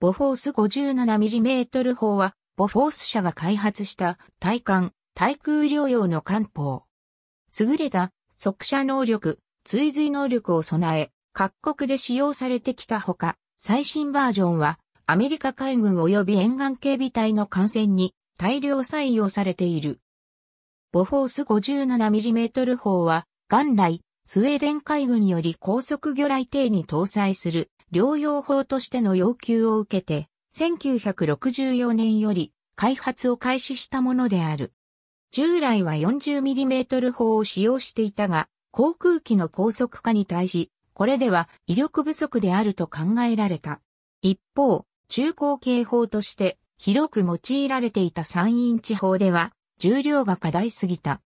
ボフォース 57mm 砲は、ボフォース社が開発した対艦、対空両用の艦砲。優れた速射能力、追随能力を備え、各国で使用されてきたほか、最新バージョンは、アメリカ海軍及び沿岸警備隊の艦船に大量採用されている。ボフォース 57mm 砲は、元来、スウェーデン海軍より高速魚雷艇に搭載する療養法としての要求を受けて、1964年より開発を開始したものである。従来は 40mm 砲を使用していたが、航空機の高速化に対し、これでは威力不足であると考えられた。一方、中高警報として広く用いられていた山インチでは重量が課題すぎた。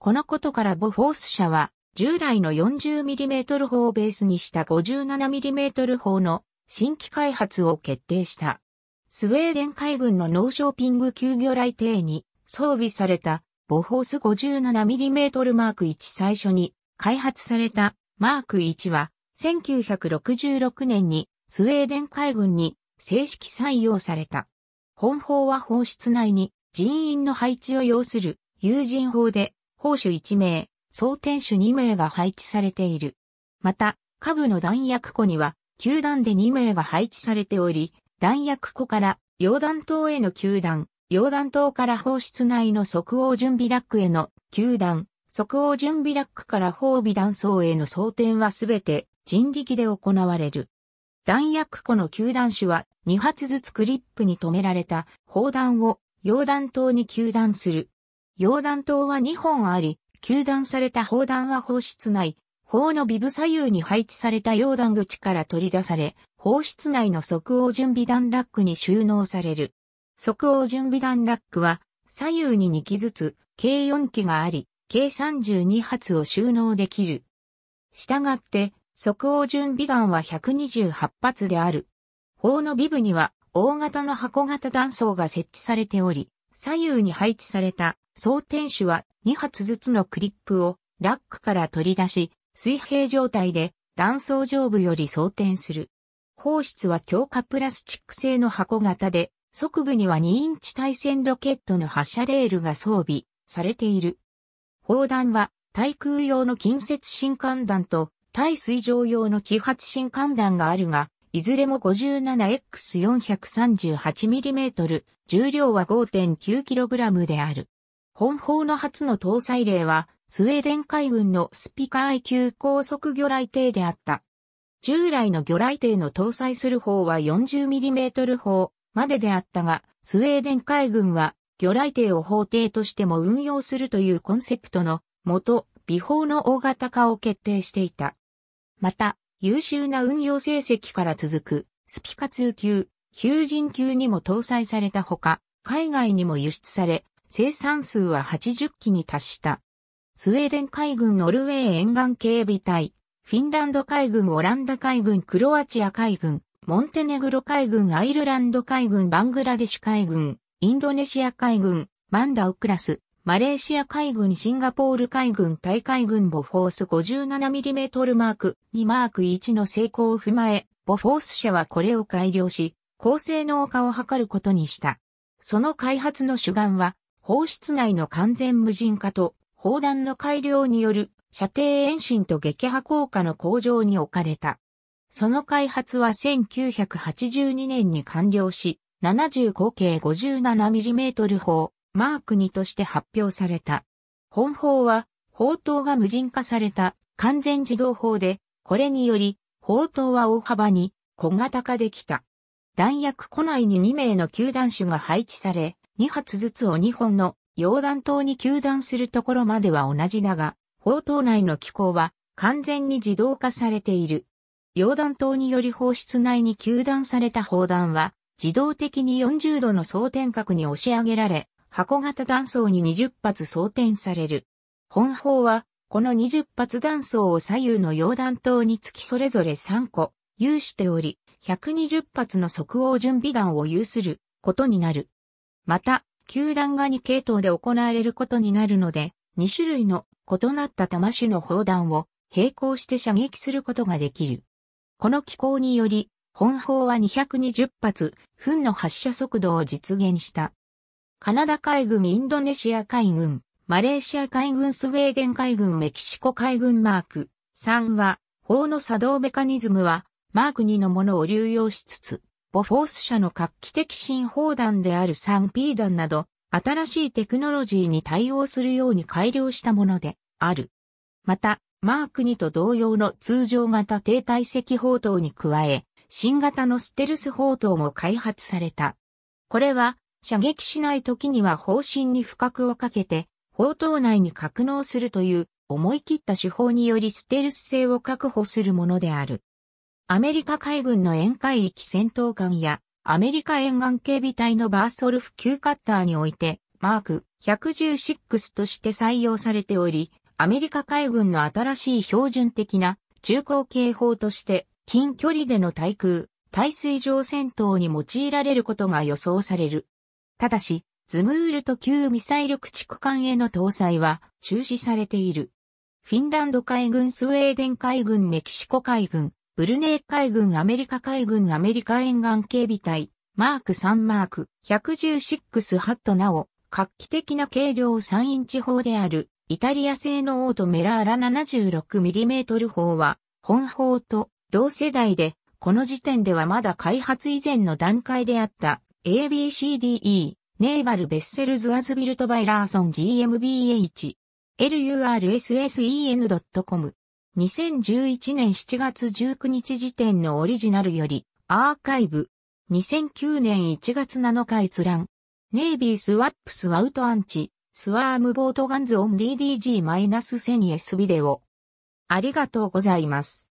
このことからボフォース社は従来の 40mm 砲をベースにした 57mm 砲の新規開発を決定した。スウェーデン海軍のノーショーピング級魚雷艇に装備されたボホース 57mm マーク1最初に開発されたマーク1は1966年にスウェーデン海軍に正式採用された。本砲は放室内に人員の配置を要する有人砲で、砲手1名、総店主2名が配置されている。また、下部の弾薬庫には、球団で2名が配置されており、弾薬庫から、溶弾塔への球団、溶弾塔から放出内の即応準備ラックへの球団、即応準備ラックから放備弾倉への装填はすべて人力で行われる。弾薬庫の球団手は2発ずつクリップに止められた砲弾を溶弾塔に球団する。溶弾塔は2本あり、球弾された砲弾は放出内、砲のビブ左右に配置された溶弾口から取り出され、放出内の即応準備弾ラックに収納される。即応準備弾ラックは、左右に2機ずつ、計4機があり、計32発を収納できる。したがって、即応準備弾は128発である。砲のビブには、大型の箱型弾倉が設置されており、左右に配置された装填手は2発ずつのクリップをラックから取り出し、水平状態で断層上部より装填する。放出は強化プラスチック製の箱型で、側部には2インチ対戦ロケットの発射レールが装備されている。砲弾は対空用の近接新艦弾と対水上用の地発新艦弾があるが、いずれも 57X438mm、重量は 5.9kg である。本砲の初の搭載例は、スウェーデン海軍のスピカー級高速魚雷艇であった。従来の魚雷艇の搭載する砲は 40mm 砲までであったが、スウェーデン海軍は魚雷艇を砲艇としても運用するというコンセプトのもと、美砲の大型化を決定していた。また、優秀な運用成績から続く、スピカ2級、ジ人級にも搭載されたほか、海外にも輸出され、生産数は80機に達した。スウェーデン海軍ノルウェー沿岸警備隊、フィンランド海軍オランダ海軍クロアチア海軍、モンテネグロ海軍アイルランド海軍バングラデシュ海軍、インドネシア海軍、マンダウクラス、マレーシア海軍シンガポール海軍大海軍ボフォース 57mm マーク2マーク1の成功を踏まえ、ボフォース社はこれを改良し、高性能化を図ることにした。その開発の主眼は、放出内の完全無人化と、砲弾の改良による射程延伸と撃破効果の向上に置かれた。その開発は1982年に完了し、70口径 57mm 砲、マーク2として発表された。本砲は、砲塔が無人化された完全自動砲で、これにより、砲塔は大幅に小型化できた。弾薬庫内に2名の球団種が配置され、2発ずつを2本の溶断塔に球団するところまでは同じだが、砲塔内の機構は完全に自動化されている。溶断塔により放出内に球団された砲弾は、自動的に40度の装填角に押し上げられ、箱型弾層に20発装填される。本砲は、この20発弾層を左右の溶弾塔につきそれぞれ3個、有しており、120発の即応準備弾を有することになる。また、球団が2系統で行われることになるので、2種類の異なった魂種の砲弾を並行して射撃することができる。この機構により、本砲は220発、分の発射速度を実現した。カナダ海軍、インドネシア海軍、マレーシア海軍、スウェーデン海軍、メキシコ海軍マーク3は、砲の作動メカニズムは、マーク2のものを流用しつつ、ボフォース社の画期的新砲弾である 3P 弾など、新しいテクノロジーに対応するように改良したものである。また、マーク2と同様の通常型低体積砲塔に加え、新型のステルス砲塔も開発された。これは、射撃しない時には方針に深くをかけて、砲塔内に格納するという思い切った手法によりステルス性を確保するものである。アメリカ海軍の沿海域戦闘艦やアメリカ沿岸警備隊のバーソルフ級カッターにおいてマーク116として採用されており、アメリカ海軍の新しい標準的な中高警報として近距離での対空、対水上戦闘に用いられることが予想される。ただし、ズムールと旧ミサイル駆逐艦への搭載は中止されている。フィンランド海軍、スウェーデン海軍、メキシコ海軍、ブルネイ海軍アメリカ海軍アメリカ沿岸警備隊、マーク3マーク、116ハットなお、画期的な軽量3インチ砲である、イタリア製のオートメラーラ 76mm 砲は、本砲と同世代で、この時点ではまだ開発以前の段階であった ABCDE、ネイバル・ベッセルズ・アズビルト・バイラーソン GMBH、LURSSEN.com、2011年7月19日時点のオリジナルより、アーカイブ。2009年1月7日閲覧。ネイビースワップスアウトアンチ、スワームボートガンズオン DDG-1000S ビデオ。ありがとうございます。